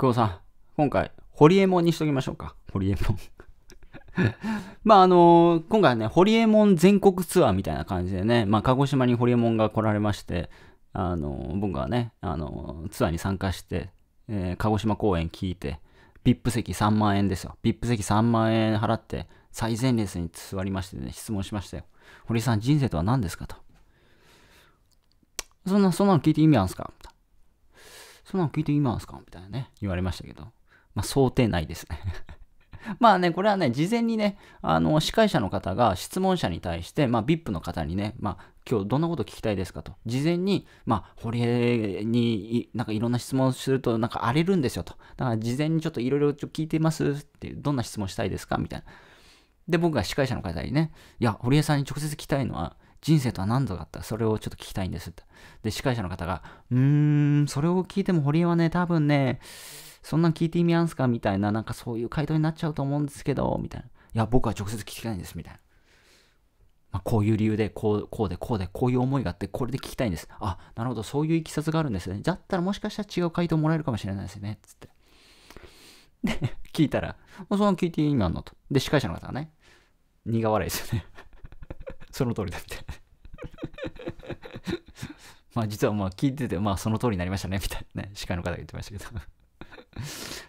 久保さん、今回、ホリエモンにしときましょうか。ホリエモン まああのー、今回ね、ホリエモン全国ツアーみたいな感じでね、まあ、鹿児島にホリエモンが来られまして、あのー、僕はね、あのー、ツアーに参加して、え鹿児島公演聞いて、VIP 席3万円ですよ。VIP 席3万円払って、最前列に座りましてね、質問しましたよ。堀さん、人生とは何ですかと。そんな、そんなの聞いて意味あるんですかそんなの聞いてみますかみたいなね、言われましたけど。まあ、想定内ですね まあね、これはね、事前にね、あの、司会者の方が質問者に対して、まあ、VIP の方にね、まあ、今日どんなこと聞きたいですかと。事前に、まあ、堀江に、なんかいろんな質問すると、なんか荒れるんですよと。だから事前にちょっといろいろ聞いてますって、どんな質問したいですかみたいな。で、僕が司会者の方にね、いや、堀江さんに直接聞きたいのは、人生とは何度だったそれをちょっと聞きたいんですって。で、司会者の方が、うーん、それを聞いても堀江はね、多分ね、そんなん聞いて意味あんすかみたいな、なんかそういう回答になっちゃうと思うんですけど、みたいな。いや、僕は直接聞きたいんです、みたいな。まあ、こういう理由で、こう、こうで、こうで、こういう思いがあって、これで聞きたいんです。あ、なるほど、そういういきさつがあるんですね。だったらもしかしたら違う回答もらえるかもしれないですね、つって。で、聞いたら、その聞いて意味あんのと。で、司会者の方がね、苦笑いですよね。その通りだみたいなまあ実はまあ聞いてて、まあその通りになりましたね、みたいなね、司会の方が言ってましたけど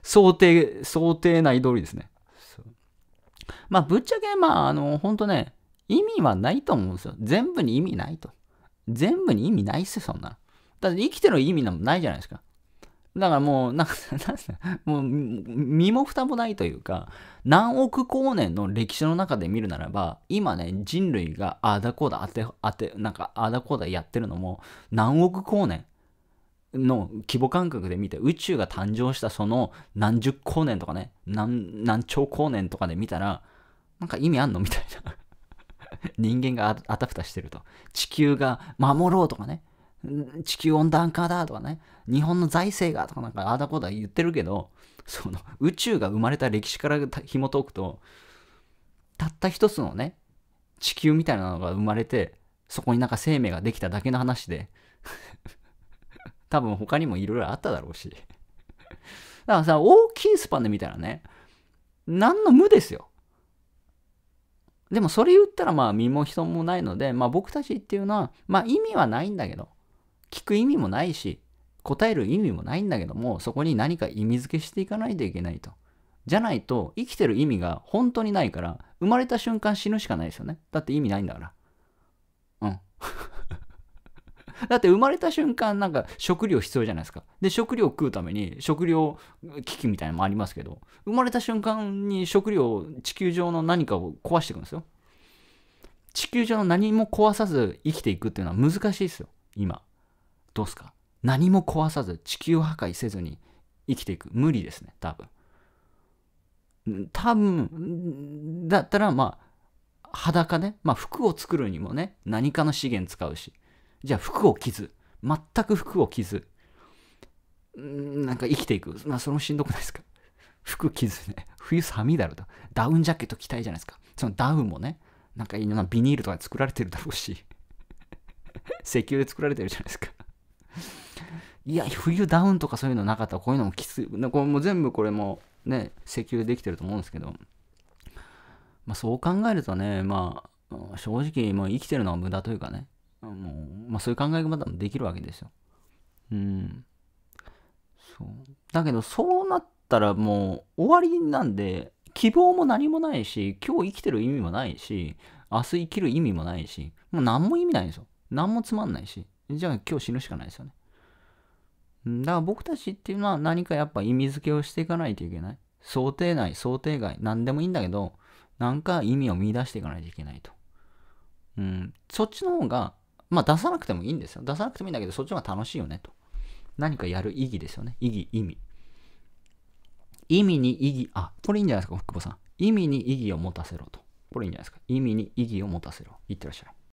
想定、想定内通りですね。まあぶっちゃけ、まああの、ほんとね、意味はないと思うんですよ。全部に意味ないと。全部に意味ないっすよ、そんなだって生きてる意味なんもないじゃないですか。だからもう、なんか、もう、身も蓋もないというか、何億光年の歴史の中で見るならば、今ね、人類がああだこうだ、あて、あて、なんか、あだこうだやってるのも、何億光年の規模感覚で見て、宇宙が誕生したその何十光年とかね、何、何兆光年とかで見たら、なんか意味あんのみたいな。人間があたふたしてると。地球が守ろうとかね。地球温暖化だとかね、日本の財政がとかなんかあだこだ言ってるけど、その宇宙が生まれた歴史から紐解くと、たった一つのね、地球みたいなのが生まれて、そこになんか生命ができただけの話で多分他にもいろいろあっただろうしだからさ、大きいスパンで見たらね、何の無ですよ。でもそれ言ったらまあ身も人もないので、まあ僕たちっていうのは、まあ意味はないんだけど、聞く意味もないし、答える意味もないんだけども、そこに何か意味付けしていかないといけないと。じゃないと、生きてる意味が本当にないから、生まれた瞬間死ぬしかないですよね。だって意味ないんだから。うん。だって生まれた瞬間なんか食料必要じゃないですか。で、食料を食うために食料危機みたいなのもありますけど、生まれた瞬間に食料、地球上の何かを壊していくんですよ。地球上の何も壊さず生きていくっていうのは難しいですよ、今。どうすか何も壊さず地球破壊せずに生きていく無理ですね多分多分だったらまあ裸ね、まあ、服を作るにもね何かの資源使うしじゃあ服を着ず全く服を着ずなんか生きていくまあそれもしんどくないですか 服着ずね冬寒いだろうとダウンジャケット着たいじゃないですかそのダウンもねなんかいろんなビニールとかで作られてるだろうし 石油で作られてるじゃないですかいや、冬ダウンとかそういうのなかったら、こういうのもきつい。これも全部これもね、石油でできてると思うんですけど、まあ、そう考えるとね、まあ、正直、もう生きてるのは無駄というかね、もうまあ、そういう考え方もできるわけですよ。うん。そう。だけど、そうなったらもう終わりなんで、希望も何もないし、今日生きてる意味もないし、明日生きる意味もないし、もう何も意味ないんですよ。何もつまんないし。じゃあ今日死ぬしかないですよね。だから僕たちっていうのは何かやっぱ意味付けをしていかないといけない。想定内、想定外、何でもいいんだけど、なんか意味を見出していかないといけないと。うん、そっちの方が、まあ出さなくてもいいんですよ。出さなくてもいいんだけど、そっちの方が楽しいよねと。何かやる意義ですよね。意義、意味。意味に意義、あ、これいいんじゃないですか、福保さん。意味に意義を持たせろと。これいいんじゃないですか。意味に意義を持たせろ。いってらっしゃい。